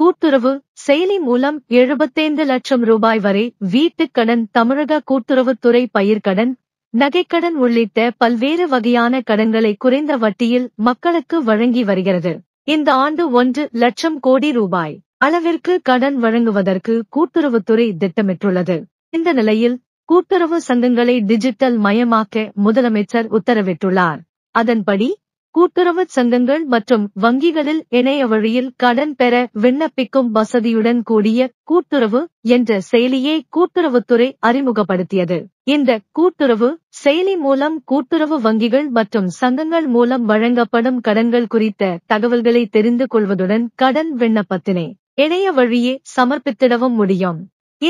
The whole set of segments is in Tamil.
கூட்டுறவு செயலி மூலம் எழுபத்தைந்து லட்சம் ரூபாய் வரை வீட்டுக் கடன் தமிழக கூட்டுறவுத்துறை பயிர்க்கடன் நகைக்கடன் உள்ளிட்ட பல்வேறு வகையான கடன்களை குறைந்த வட்டியில் மக்களுக்கு வழங்கி வருகிறது இந்த ஆண்டு ஒன்று லட்சம் கோடி ரூபாய் அளவிற்கு கடன் வழங்குவதற்கு கூட்டுறவுத்துறை திட்டமிட்டுள்ளது இந்த நிலையில் கூட்டுறவு சங்கங்களை டிஜிட்டல் மயமாக்க முதலமைச்சர் உத்தரவிட்டுள்ளார் அதன்படி கூட்டுறவு சங்கங்கள் மற்றும் வங்கிகளில் இணைய வழியில் கடன் பெற விண்ணப்பிக்கும் வசதியுடன் கூடிய கூட்டுறவு என்ற செயலியை கூட்டுறவுத்துறை அறிமுகப்படுத்தியது இந்த கூட்டுறவு செயலி மூலம் கூட்டுறவு வங்கிகள் மற்றும் சங்கங்கள் மூலம் வழங்கப்படும் கடன்கள் குறித்த தகவல்களை தெரிந்து கொள்வதுடன் கடன் விண்ணப்பத்தினை இணைய வழியே சமர்ப்பித்திடவும் முடியும்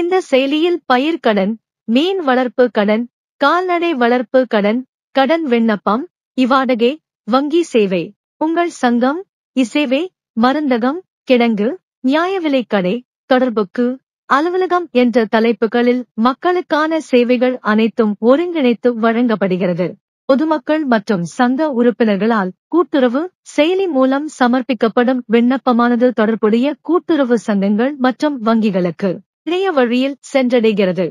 இந்த செயலியில் கடன் மீன் வளர்ப்பு கடன் கால்நடை வளர்ப்பு கடன் கடன் விண்ணப்பம் இவ்வாடகை வங்கி சேவை உங்கள் சங்கம் இசேவை மருந்தகம் கிடங்கு நியாய விலைக்கடை தொடர்புக்கு அலுவலகம் என்ற தலைப்புகளில் மக்களுக்கான சேவைகள் அனைத்தும் ஒருங்கிணைத்து வழங்கப்படுகிறது பொதுமக்கள் மற்றும் சங்க உறுப்பினர்களால் கூட்டுறவு செயலி மூலம் சமர்ப்பிக்கப்படும் விண்ணப்பமானது தொடர்புடைய கூட்டுறவு சங்கங்கள் மற்றும் வங்கிகளுக்கு இணைய வழியில் சென்றடைகிறது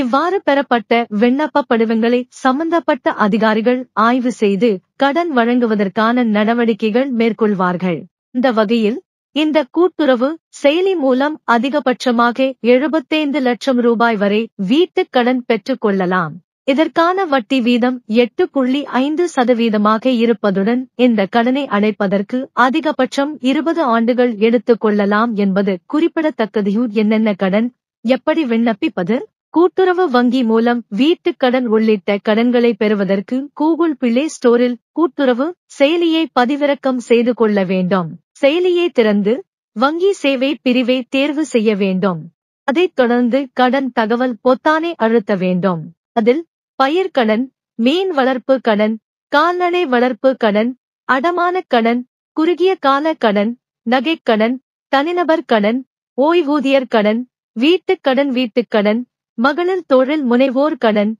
இவ்வாறு பெறப்பட்ட விண்ணப்ப படிவங்களை சம்பந்தப்பட்ட அதிகாரிகள் ஆய்வு செய்து கடன் வழங்குவதற்கான நடவடிக்கைகள் மேற்கொள்வார்கள் இந்த வகையில் இந்த கூட்டுறவு செயலி மூலம் அதிகபட்சமாக எழுபத்தைந்து லட்சம் ரூபாய் வரை வீட்டுக் கடன் பெற்றுக் கொள்ளலாம் இதற்கான வட்டி வீதம் எட்டு புள்ளி ஐந்து சதவீதமாக இருப்பதுடன் இந்த கடனை அடைப்பதற்கு அதிகபட்சம் இருபது ஆண்டுகள் எடுத்துக் கொள்ளலாம் என்பது குறிப்பிடத்தக்கது என்னென்ன கடன் எப்படி விண்ணப்பிப்பது கூட்டுறவு வங்கி மூலம் வீட்டுக் கடன் உள்ளிட்ட கடன்களை பெறுவதற்கு கூகுள் பிளே ஸ்டோரில் கூட்டுறவு செயலியை பதிவிறக்கம் செய்து கொள்ள வேண்டும் செயலியை திறந்து வங்கி சேவை பிரிவை தேர்வு செய்ய வேண்டும் அதைத் தொடர்ந்து கடன் தகவல் பொத்தானை அழுத்த வேண்டும் அதில் கடன் மீன் வளர்ப்பு கடன் கால்நடை வளர்ப்பு கடன் அடமான கடன் குறுகிய கால கடன் நகைக்கடன் தனிநபர் கடன் ஓய்வூதியர் கடன் கடன் வீட்டுக் கடன் மகளிர் தொழில் முனைவோர் கடன்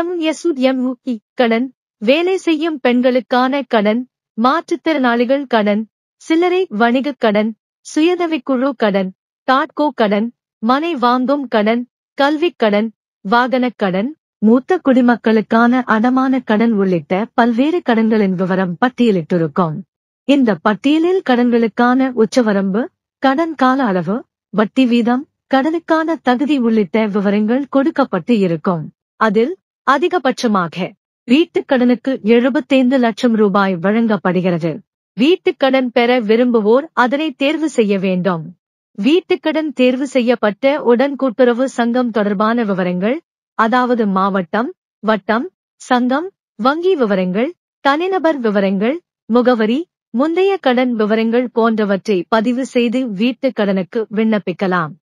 எம் எசு எம் இ கடன் வேலை செய்யும் பெண்களுக்கான கடன் மாற்றுத்திறனாளிகள் கடன் சில்லறை வணிகக் கடன் சுயதவிக்குழு கடன் தாட்கோ கடன் மனை வாங்கும் கடன் கல்விக் கடன் வாகனக் கடன் மூத்த குடிமக்களுக்கான அடமான கடன் உள்ளிட்ட பல்வேறு கடன்களின் விவரம் பட்டியலிட்டிருக்கும் இந்த பட்டியலில் கடன்களுக்கான உச்சவரம்பு கடன் கால அளவு வட்டி வீதம் கடனுக்கான தகுதி உள்ளிட்ட விவரங்கள் கொடுக்கப்பட்டு இருக்கும் அதில் அதிகபட்சமாக வீட்டுக் கடனுக்கு எழுபத்தைந்து லட்சம் ரூபாய் வழங்கப்படுகிறது வீட்டுக் கடன் பெற விரும்புவோர் அதனை தேர்வு செய்ய வேண்டும் வீட்டுக்கடன் தேர்வு செய்யப்பட்ட உடன் கூட்டுறவு சங்கம் தொடர்பான விவரங்கள் அதாவது மாவட்டம் வட்டம் சங்கம் வங்கி விவரங்கள் தனிநபர் விவரங்கள் முகவரி முந்தைய கடன் விவரங்கள் போன்றவற்றை பதிவு செய்து வீட்டுக் கடனுக்கு விண்ணப்பிக்கலாம்